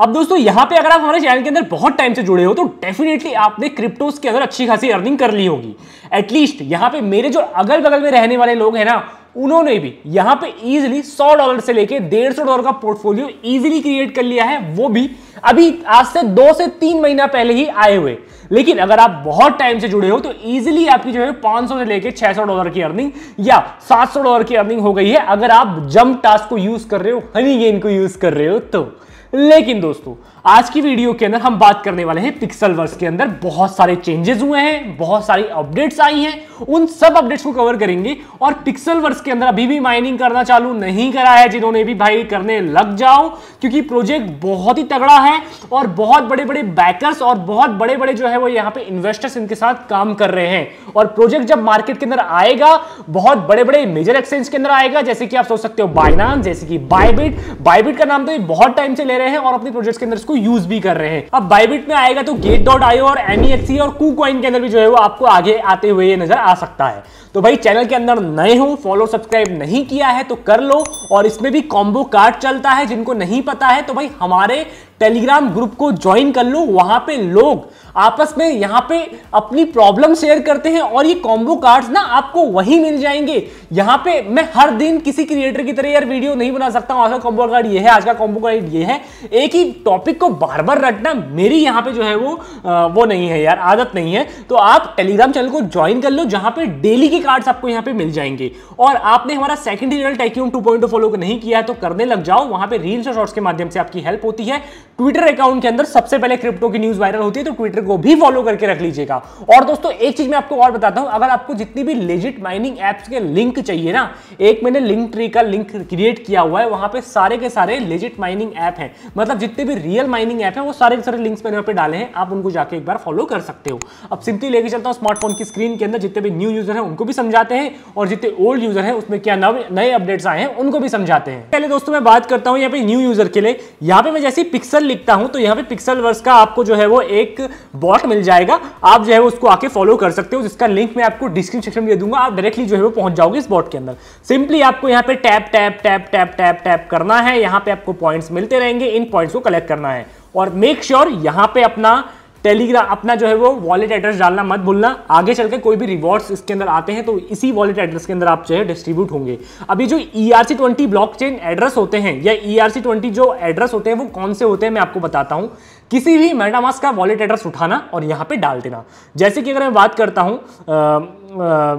अब दोस्तों यहां पे अगर आप हमारे चैनल के अंदर बहुत टाइम से जुड़े हो तो डेफिनेटली आपने क्रिप्टोस के अंदर अच्छी खासी अर्निंग कर ली होगी एटलीस्ट यहां पे मेरे जो अगल बगल में रहने वाले लोग हैं ना उन्होंने भी यहां पे इजीली 100 डॉलर से लेके 150 डॉलर का पोर्टफोलियो इजीली क्रिएट कर लिया है वो भी अभी आज से दो से तीन महीना पहले ही आए हुए लेकिन अगर आप बहुत टाइम से जुड़े हो तो इजीली आपकी जो है 500 से लेके 600 डॉलर की अर्निंग या 700 डॉलर की अर्निंग हो गई है अगर आप जंप टास्क को यूज कर रहे हो हनी गेन को यूज कर रहे हो तो लेकिन दोस्तों आज की वीडियो के अंदर हम बात करने वाले हैं पिक्सल वर्स के अंदर बहुत सारे चेंजेस हुए हैं बहुत सारी अपडेट्स आई हैं उन सब अपडेट्स को कवर करेंगे और पिक्सल वर्स के अंदर अभी भी माइनिंग करना चालू नहीं करा है जिन्होंने भी भाई करने लग जाओ क्योंकि प्रोजेक्ट बहुत ही तगड़ा है और बहुत बड़े बड़े बैकर्स और बहुत बड़े बड़े जो है वो यहाँ पे इन्वेस्टर्स इनके साथ काम कर रहे हैं और प्रोजेक्ट जब मार्केट के अंदर आएगा बहुत बड़े बड़े मेजर एक्सचेंज के अंदर आएगा जैसे कि आप सोच सकते हो बाइनान जैसे कि बायबिट बायबिट का नाम तो बहुत टाइम से ले रहे हैं और अपने प्रोजेक्ट्स के अंदर इसको यूज भी कर रहे हैं अब बाइबिट में आएगा तो गेट डॉट आयो और एनईएक्सी e और कू कॉइन के अंदर भी जो है वो आपको आगे आते हुए ये नजर आ सकता है तो भाई चैनल के अंदर नए हो फॉलो सब्सक्राइब नहीं किया है तो कर लो और इसमें भी कॉम्बो कार्ड चलता है जिनको नहीं पता है तो भाई हमारे टेलीग्राम ग्रुप को ज्वाइन कर लो वहां पे लोग आपस में यहाँ पे अपनी प्रॉब्लम शेयर करते हैं और ये कॉम्बो कार्ड्स ना आपको वहीं मिल जाएंगे यहाँ पे मैं हर दिन किसी क्रिएटर की तरह यार वीडियो नहीं बना सकता हूँ आज का कॉम्बो कार्ड ये है आज का कॉम्बो कार्ड ये है एक ही टॉपिक को बार बार रटना मेरी यहाँ पे जो है वो आ, वो नहीं है यार आदत नहीं है तो आप टेलीग्राम चैनल को ज्वाइन कर लो जहाँ पे डेली के कार्ड्स आपको यहाँ पे मिल जाएंगे और आपने हमारा सेकेंड रियल टैक्यूम टू फॉलो नहीं किया है तो करने लग जाओ वहाँ पे रील्स और शॉर्ट्स के माध्यम से आपकी हेल्प होती है ट्विटर अकाउंट के अंदर सबसे पहले क्रिप्टो की न्यूज वायरल होती है तो ट्विटर को भी फॉलो करके रख लीजिएगा और दोस्तों एक चीज मैं आपको और बताता हूं अगर आपको जितनी भी लेजिट माइनिंग एप्स के लिंक चाहिए ना एक मैंने लिंक ट्री का लिंक क्रिएट किया हुआ है वहां पे सारे के सारे लेजिट माइनिंग ऐप है मतलब जितने भी रियल माइनिंग ऐप है वो सारे के सारे लिंक मैंने यहाँ पे डाले हैं आप उनको जाकर एक बार फॉलो कर सकते हो अब सिंपली लेके चलता हूँ स्मार्टफोन की स्क्रीन के अंदर जितने भी न्यू यूजर है उनको भी समझाते हैं और जितने ओल्ड यूजर है उसमें क्या नए अपडेट्स आए हैं उनको भी समझाते हैं पहले दोस्तों मैं बात करता हूँ यहाँ पे न्यू यूजर के लिए यहाँ पे मैं जैसे पिक्सल पिक्सल लिखता हूं तो यहां पे पिक्सल वर्स का आपको जो है वो एक बॉट मिल जाएगा आप जो है उसको आके फॉलो कर सकते हो जिसका लिंक मैं आपको डिस्क्रिप्शन में दे दूंगा आप डायरेक्टली जो है वो पहुंच जाओगे इस बॉट के अंदर सिंपली आपको यहां पे tap tap tap tap tap tap करना है यहां पे आपको पॉइंट्स मिलते रहेंगे इन पॉइंट्स को कलेक्ट करना है और मेक श्योर sure यहाँ पे अपना टेलीग्राम अपना जो है वो वॉलेट एड्रेस डालना मत भूलना आगे चल के कोई भी रिवॉर्ड्स इसके अंदर आते हैं तो इसी वॉलेट एड्रेस के अंदर आप जो है डिस्ट्रीब्यूट होंगे अभी जो E R C twenty blockchain address होते हैं या ई आर सी ट्वेंटी जो एड्रेस होते हैं वो कौन से होते हैं मैं आपको बताता हूँ किसी भी मेटामास का वॉलेट एड्रेस उठाना और यहाँ पे डाल देना जैसे कि अगर मैं बात करता हूँ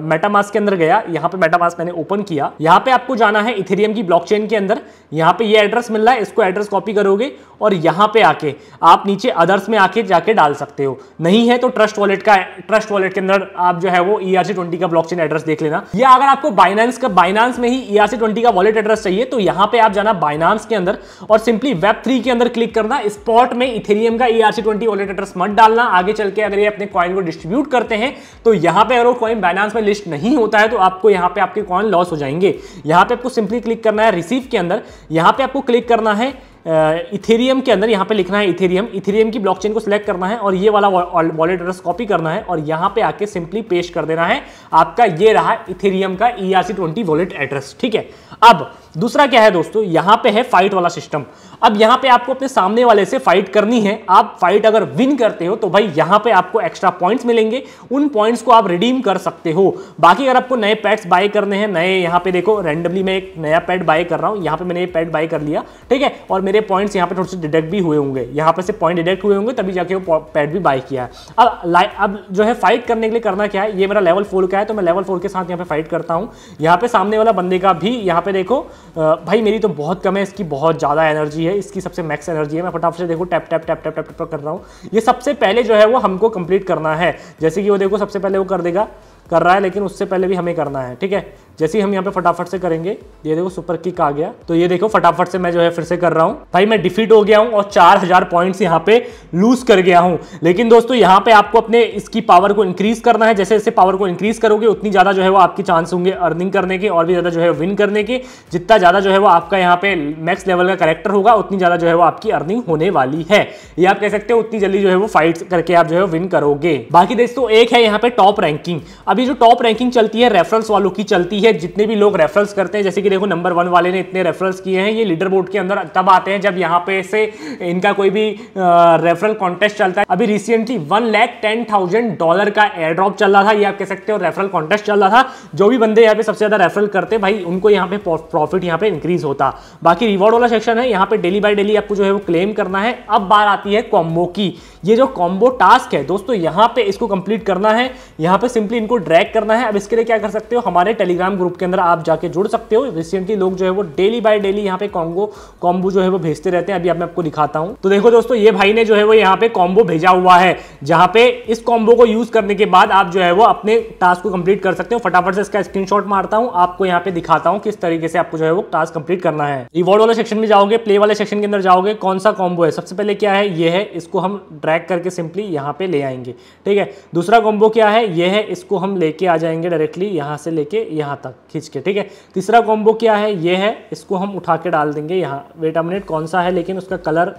मेटामास के अंदर गया यहाँ पे मेटामास मैंने ओपन किया यहाँ पे आपको जाना है इथेरियम की चेन के अंदर यहाँ पे ये एड्रेस मिल रहा है इसको एड्रेस कॉपी करोगे और यहाँ पे आके आप नीचे अदर्स में आके जाके डाल सकते हो नहीं है तो ट्रस्ट वॉलेट का ट्रस्ट वॉलेट के अंदर आप जो है वो ई e ट्वेंटी का ब्लॉक एड्रेस देख लेना या अगर आपको बाइनांस का बाइनांस में ही ई e ट्वेंटी का वॉलेट एड्रेस चाहिए तो यहाँ पे आप जाना बाइनांस के अंदर और सिंपली वेब थ्री के अंदर क्लिक करना स्पॉट में इथेरियम का ई ट्वेंटी वॉलेट एड्रेस मत डालना आगे चल के अगर ये अपने कॉइन को डिस्ट्रीब्यूट करते हैं तो यहाँ पे अगर कॉइन बाइनांस में लिस्ट नहीं होता है तो आपको यहाँ पे आपके कॉइन लॉस हो जाएंगे यहाँ पे आपको सिंपली क्लिक करना है रिसीव के अंदर यहाँ पे आपको क्लिक करना है इथेरियम के अंदर यहाँ पे लिखना है इथेरियम इथेरियम की ब्लॉकचेन को सिलेक्ट करना है और ये वाला वॉलेट एड्रेस कॉपी करना है और यहाँ पे आके सिंपली पेश कर देना है आपका ये रहा इथेरियम का E R C twenty wallet address ठीक है अब दूसरा क्या है दोस्तों यहाँ पे है फाइट वाला सिस्टम अब यहां पे आपको अपने सामने वाले से फाइट करनी है आप फाइट अगर विन करते हो तो भाई यहां पे आपको एक्स्ट्रा पॉइंट्स मिलेंगे उन पॉइंट्स को आप रिडीम कर सकते हो बाकी अगर आपको नए पैट्स बाय करने हैं नए यहां पे देखो रैंडमली मैं एक नया पैट बाय कर रहा हूँ यहां पे मैंने ये पैट बाय कर लिया ठीक है और मेरे पॉइंट्स यहाँ पे थोड़े से डिडक्ट भी हुए होंगे यहां पर से पॉइंट डिडक्ट हुए होंगे तभी जाके वो पैट भी बाय किया है अब अब जो है फाइट करने के लिए करना क्या है ये मेरा लेवल फोर का है तो मैं लेवल फोर के साथ यहाँ पे फाइट करता हूँ यहाँ पे सामने वाला बंदे का भी यहाँ पे देखो भाई मेरी तो बहुत कम है इसकी बहुत ज़्यादा एनर्जी है है इसकी सबसे मैक्स एनर्जी है मैं फटाफट से देखो tap tap tap tap tap कर रहा हूँ ये सबसे पहले जो है वो हमको कंप्लीट करना है जैसे कि वो देखो सबसे पहले वो कर देगा कर रहा है लेकिन उससे पहले भी हमें करना है ठीक है जैसे ही हम यहाँ पे फटाफट से करेंगे ये देखो सुपर किक आ गया तो ये देखो फटाफट से मैं जो है फिर से कर रहा हूँ भाई मैं डिफीट हो गया हूँ और 4000 पॉइंट्स यहाँ पे लूज कर गया हूँ लेकिन दोस्तों यहाँ पे आपको अपने इसकी पावर को इंक्रीज करना है जैसे जैसे पावर को इंक्रीज करोगे उतनी ज़्यादा जो है वो आपके चांस होंगे अर्निंग करने के और भी ज़्यादा जो है विन करने के जितना ज़्यादा जो है वो आपका यहाँ पे मैक्स लेवल का करेक्टर होगा उतनी ज़्यादा जो है वो आपकी अर्निंग होने वाली है ये आप कह सकते हो उतनी जल्दी जो है वो फाइट करके आप जो है विन करोगे बाकी दोस्तों एक है यहाँ पे टॉप रैंकिंग अब अभी जो टॉप रैंकिंग चलती है रेफरेंस वालों की चलती है जितने भी लोग रेफरेंस करते हैं जैसे कि देखो नंबर वन वाले ने इतने रेफरेंस किए हैं ये लीडर बोर्ड के अंदर तब आते हैं जब यहाँ पे से इनका कोई भी रेफरल कॉन्टेस्ट चलता है अभी recently one lakh ten thousand dollar का एयर ड्रॉप चल रहा था ये आप कह सकते हो रेफरल कॉन्टेस्ट चल रहा था जो भी बंदे यहाँ पे सबसे ज्यादा रेफरल करते भाई उनको यहाँ पे प्रॉफिट यहाँ पे इंक्रीज होता बाकी रिवॉर्ड वाला सेक्शन है यहाँ पे डेली बाय डेली आपको जो है वो क्लेम करना है अब बार आती है कॉम्बो की ये जो कॉम्बो टास्क है दोस्तों यहाँ पे इसको कंप्लीट करना है यहाँ पे सिंपली इनको ड्रैग करना है अब इसके लिए क्या कर सकते हो हमारे टेलीग्राम ग्रुप के अंदर आप जाके जुड़ सकते हो रिसेंटली लोग जो है वो डेली बाय डेली यहाँ पे कॉम्बो कॉम्बो जो है वो भेजते रहते हैं अभी आप मैं आपको दिखाता हूँ तो देखो दोस्तों ये भाई ने जो है वो यहाँ पे कॉम्बो भेजा हुआ है जहाँ पे इस कॉम्बो को यूज करने के बाद आप जो है वो अपने टास्क को कंप्लीट कर सकते हो फटाफट से इसका स्क्रीन मारता हूँ आपको यहाँ पे दिखाता हूँ किस तरीके से आपको जो है वो टास्क कंप्लीट करना है रिवॉर्ड वाले सेक्शन में जाओगे प्ले वाले सेक्शन के अंदर जाओगे कौन सा कॉम्बो है सबसे पहले क्या है ये है इसको हम ड्रैक करके सिंपली यहाँ पे ले आएंगे ठीक है दूसरा कॉम्बो क्या है ये है इसको हम लेके आ जाएंगे डायरेक्टली यहाँ से लेके यहाँ तक खींच के ठीक है तीसरा कॉम्बो क्या है ये है इसको हम उठा के डाल देंगे यहाँ वेटामिनेट कौन सा है लेकिन उसका कलर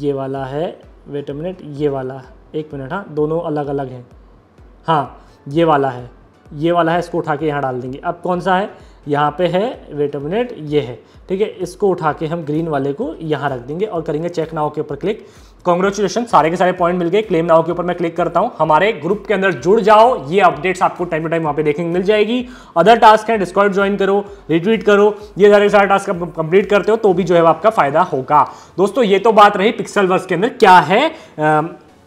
ये वाला है वेटामिनेट ये वाला एक मिनट हाँ दोनों अलग अलग हैं हाँ ये वाला है ये वाला है इसको उठा के यहाँ डाल देंगे अब कौन सा है यहाँ पे है वेटामिनेट ये है ठीक है इसको उठा के हम ग्रीन वाले को यहाँ रख देंगे और करेंगे चेक नाव के ऊपर क्लिक कॉन्ग्रेचुलेशन सारे के सारे पॉइंट मिल गए क्लेम नाव के ऊपर मैं क्लिक करता हूं हमारे ग्रुप के अंदर जुड़ जाओ ये अपडेट्स आपको टाइम टू टाइम वहां पे देखने मिल जाएगी अदर टास्क है डिस्कॉर्ड ज्वाइन करो रिट्वीट करो ये सारे सारे टास्क आप कंप्लीट करते हो तो भी जो है आपका फायदा होगा दोस्तों ये तो बात रही पिक्सल वर्स के अंदर क्या है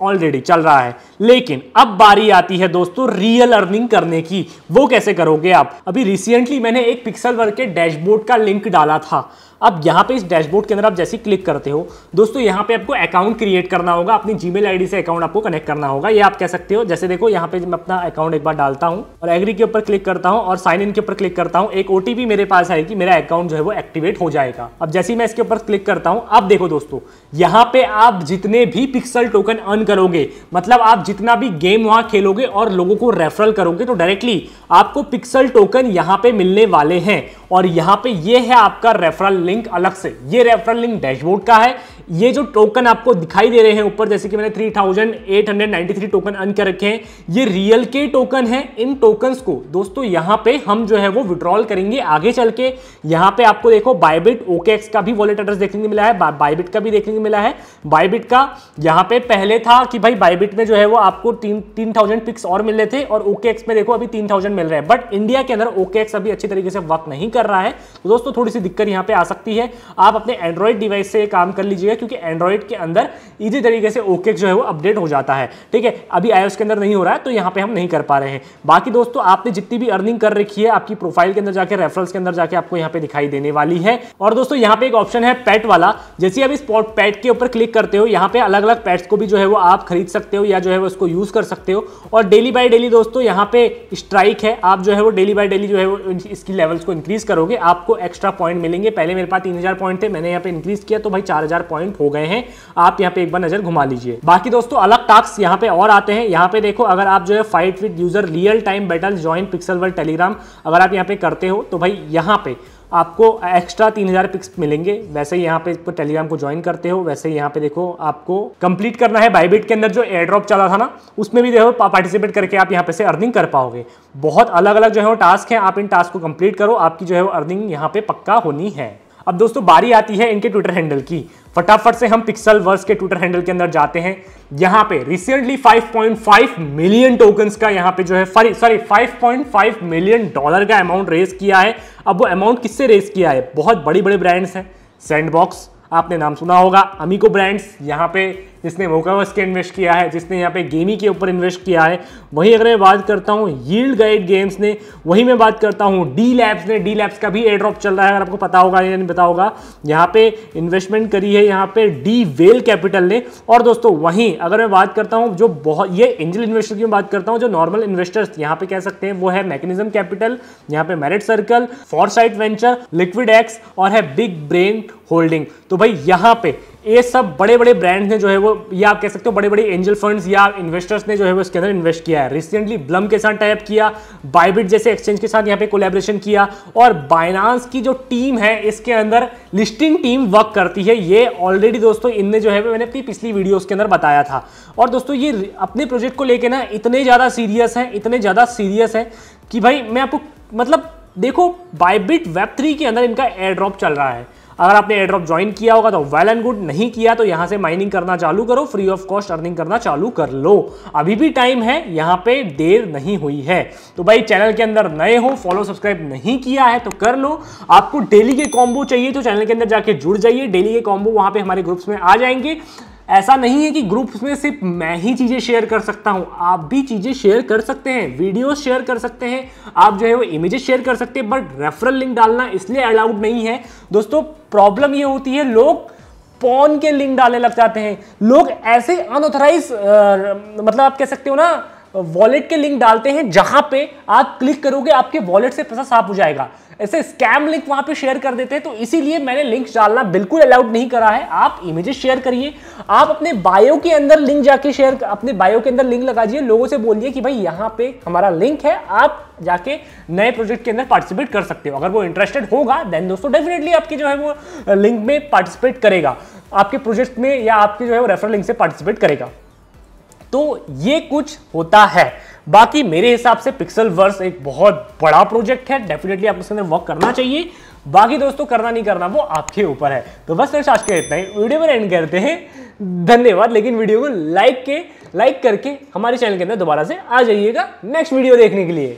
ऑलरेडी चल रहा है लेकिन अब बारी आती है दोस्तों रियल अर्निंग करने की वो कैसे करोगे आप अभी रिसेंटली मैंने एक पिक्सल वर्क के डैशबोर्ड का लिंक डाला था अब यहाँ पे इस डैशबोर्ड के अंदर आप जैसे क्लिक करते हो दोस्तों यहाँ पे आपको अकाउंट क्रिएट करना होगा अपनी जीमेल आईडी से अकाउंट आपको कनेक्ट करना होगा ये आप कह सकते हो जैसे देखो यहाँ पे मैं अपना अकाउंट एक बार डालता हूँ और एग्री के ऊपर क्लिक करता हूँ और साइन इन के ऊपर क्लिक करता हूँ एक ओटीपी मेरे पास आएगी मेरा अकाउंट जो है वो एक्टिवेट हो जाएगा अब जैसे मैं इसके ऊपर क्लिक करता हूँ अब देखो दोस्तों यहाँ पे आप जितने भी पिक्सल टोकन अर्न करोगे मतलब आप जितना भी गेम वहाँ खेलोगे और लोगों को रेफरल करोगे तो डायरेक्टली आपको पिक्सल टोकन यहाँ पे मिलने वाले हैं और यहाँ पे ये है आपका रेफरल लिंक अलग से ये रेफरल लिंक डैशबोर्ड का है ये जो टोकन आपको दिखाई दे रहे हैं ऊपर जैसे कि मैंने 3893 टोकन अन कर रखे हैं ये रियल के टोकन है इन टोकन को दोस्तों यहाँ पे हम जो है वो विड्रॉल करेंगे आगे चल के यहाँ पे आपको देखो बायबिट ओके का भी वॉलेट एड्रेस देखने को मिला है बायबिट का भी देखने को मिला है बायबिट का यहाँ पे पहले था कि भाई बायबिट में जो है वो आपको तीन तीन थाउजेंड पिक्स और मिल रहे थे और ओके में देखो अभी तीन थाउजेंड मिल रहे हैं बट इंडिया के अंदर ओके अभी अच्छी तरीके से वर्क नहीं कर कर रहा है तो दोस्तों थोड़ी सी दिक्कत यहाँ पे आ सकती है आप अपने एंड्रॉइड डिवाइस से काम कर लीजिएगा क्योंकि एंड्रॉइड के अंदर इजी तरीके से ओके जो है वो अपडेट हो जाता है ठीक है अभी आयोस के अंदर नहीं हो रहा है तो यहाँ पे हम नहीं कर पा रहे हैं बाकी दोस्तों आपने जितनी भी अर्निंग कर रखी है आपकी प्रोफाइल के अंदर जाकर रेफरल्स के अंदर जाकर आपको यहाँ पे दिखाई देने वाली है और दोस्तों यहाँ पे एक ऑप्शन है पैट वाला जैसे आप इस पैट के ऊपर क्लिक करते हो यहाँ पे अलग अलग पैट्स को भी जो है वो आप खरीद सकते हो या जो है वो उसको यूज कर सकते हो और डेली बाय डेली दोस्तों यहाँ पे स्ट्राइक है आप जो है वो डेली बाय डेली जो है वो इसकी लेवल्स को इंक्रीज करोगे आपको एक्स्ट्रा पॉइंट मिलेंगे पहले मेरे पास तीन हजार पॉइंट थे मैंने यहाँ पे इंक्रीज किया तो भाई चार हजार पॉइंट हो गए हैं आप यहाँ पे एक बार नजर घुमा लीजिए बाकी दोस्तों अलग टास्क यहाँ पे और आते हैं यहाँ पे देखो अगर आप जो है fight with user real time battle join pixel world Telegram अगर आप यहाँ पे करते हो तो भाई यहाँ पे आपको एक्स्ट्रा तीन हज़ार पिक्स मिलेंगे वैसे ही यहाँ पे टेलीग्राम तो को ज्वाइन करते हो वैसे ही यहाँ पे देखो आपको कंप्लीट करना है बाइबिट के अंदर जो एयर ड्रॉप चला था ना उसमें भी देखो पार्टिसिपेट करके आप यहाँ पे से अर्निंग कर पाओगे बहुत अलग अलग जो है वो टास्क हैं आप इन टास्क को कंप्लीट करो आपकी जो है वो अर्निंग यहाँ पे पक्का होनी है अब दोस्तों बारी आती है इनके ट्विटर हैंडल की फटाफट से हम पिक्सल वर्स के ट्विटर हैंडल के अंदर जाते हैं यहां पे रिसेंटली 5.5 मिलियन टोकन का यहाँ पे जो है सॉरी 5.5 मिलियन डॉलर का अमाउंट रेस किया है अब वो अमाउंट किससे रेस किया है बहुत बड़ी बड़े ब्रांड्स हैं सैंडबॉक्स आपने नाम सुना होगा अमीको ब्रांड्स यहाँ पे जिसने मोकावस के इन्वेस्ट किया है जिसने यहाँ पे गेमी के ऊपर इन्वेस्ट किया है वहीं अगर मैं बात करता हूँ यील्ड गाइड गेम्स ने वहीं मैं बात करता हूँ डी लैब्स ने डी लैब्स का भी एयर ड्रॉप चल रहा है अगर आपको पता होगा या नहीं पता होगा यहाँ पे इन्वेस्टमेंट करी है यहाँ पे डी वेल कैपिटल ने और दोस्तों वहीं अगर मैं बात करता हूँ जो बहुत ये एंजल इन्वेस्टर की बात करता हूँ जो नॉर्मल इन्वेस्टर्स यहाँ पे कह सकते हैं वो है मैकेनिज्म कैपिटल यहाँ पे Merit Circle Foresight Venture Liquid X और है बिग ब्रेन होल्डिंग तो भाई यहाँ पे ये सब बड़े बड़े ब्रांड्स ने जो है वो ये आप कह सकते हो बड़े बड़े एंजल फंड्स या इन्वेस्टर्स ने जो है वो इसके अंदर इन्वेस्ट किया है रिसेंटली ब्लम के साथ टाइप किया बाइबिट जैसे एक्सचेंज के साथ यहाँ पे कोलेब्रेशन किया और बाइनांस की जो टीम है इसके अंदर लिस्टिंग टीम वर्क करती है ये ऑलरेडी दोस्तों इनने जो है मैंने अपनी पिछली वीडियोज के अंदर बताया था और दोस्तों ये अपने प्रोजेक्ट को लेकर ना इतने ज़्यादा सीरियस हैं इतने ज़्यादा सीरियस हैं कि भाई मैं आपको मतलब देखो बाइबिट वेब थ्री के अंदर इनका एयर ड्रॉप चल रहा है अगर आपने एड्रॉप ज्वाइन किया होगा तो वेल एंड गुड नहीं किया तो यहाँ से माइनिंग करना चालू करो फ्री ऑफ कॉस्ट अर्निंग करना चालू कर लो अभी भी टाइम है यहाँ पे देर नहीं हुई है तो भाई चैनल के अंदर नए हो फॉलो सब्सक्राइब नहीं किया है तो कर लो आपको डेली के कॉम्बो चाहिए तो चैनल के अंदर जाके जुड़ जाइए डेली के कॉम्बो वहां पर हमारे ग्रुप्स में आ जाएंगे ऐसा नहीं है कि ग्रुप में सिर्फ मैं ही चीज़ें शेयर कर सकता हूं आप भी चीज़ें शेयर कर सकते हैं वीडियो शेयर कर सकते हैं आप जो है वो इमेजेस शेयर कर सकते हैं बट रेफरल लिंक डालना इसलिए अलाउड नहीं है दोस्तों प्रॉब्लम ये होती है लोग पॉन के लिंक डालने लग जाते हैं लोग ऐसे अनऑथराइज मतलब आप कह सकते हो ना वॉलेट के लिंक डालते हैं जहां पे आप क्लिक करोगे आपके वॉलेट से पैसा साफ हो जाएगा ऐसे स्कैम लिंक वहां पे शेयर कर देते हैं तो इसीलिए मैंने लिंक्स डालना बिल्कुल अलाउड नहीं करा है आप इमेजेस शेयर करिए आप अपने बायो के अंदर लिंक जाके शेयर अपने बायो के अंदर लिंक लगा दिए लोगों से बोलिए कि भाई यहाँ पे हमारा लिंक है आप जाके नए प्रोजेक्ट के अंदर पार्टिसिपेट कर सकते हो अगर वो इंटरेस्टेड होगा देन दोस्तों डेफिनेटली आपके जो है वो लिंक में पार्टिसिपेट करेगा आपके प्रोजेक्ट में या आपके जो है वो रेफरल लिंक से पार्टिसिपेट करेगा तो ये कुछ होता है बाकी मेरे हिसाब से पिक्सल वर्स एक बहुत बड़ा प्रोजेक्ट है डेफिनेटली आपको अंदर वर्क करना चाहिए बाकी दोस्तों करना नहीं करना वो आपके ऊपर है तो बस दोस्तों आज के इतना ही वीडियो में एंड करते हैं धन्यवाद लेकिन वीडियो को लाइक के लाइक करके हमारे चैनल के अंदर दोबारा से आ जाइएगा नेक्स्ट वीडियो देखने के लिए